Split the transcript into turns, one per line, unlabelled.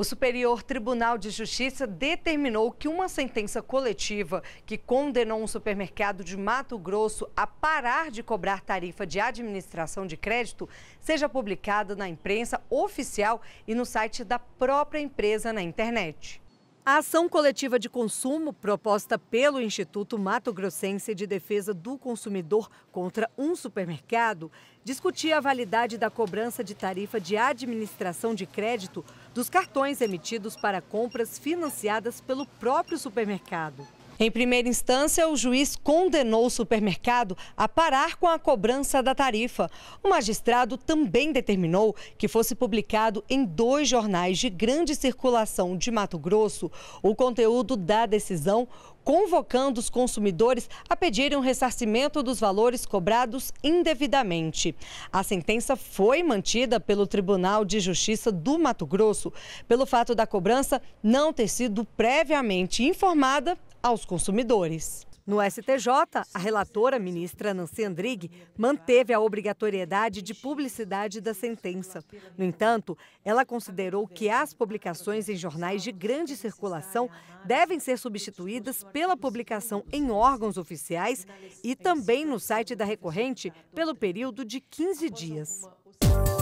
O Superior Tribunal de Justiça determinou que uma sentença coletiva que condenou um supermercado de Mato Grosso a parar de cobrar tarifa de administração de crédito seja publicada na imprensa oficial e no site da própria empresa na internet. A ação coletiva de consumo, proposta pelo Instituto Mato Grossense de Defesa do Consumidor contra um supermercado, discutia a validade da cobrança de tarifa de administração de crédito dos cartões emitidos para compras financiadas pelo próprio supermercado. Em primeira instância, o juiz condenou o supermercado a parar com a cobrança da tarifa. O magistrado também determinou que fosse publicado em dois jornais de grande circulação de Mato Grosso o conteúdo da decisão, convocando os consumidores a pedirem um ressarcimento dos valores cobrados indevidamente. A sentença foi mantida pelo Tribunal de Justiça do Mato Grosso pelo fato da cobrança não ter sido previamente informada aos consumidores. No STJ, a relatora, ministra Nancy Andrighi, manteve a obrigatoriedade de publicidade da sentença. No entanto, ela considerou que as publicações em jornais de grande circulação devem ser substituídas pela publicação em órgãos oficiais e também no site da recorrente pelo período de 15 dias.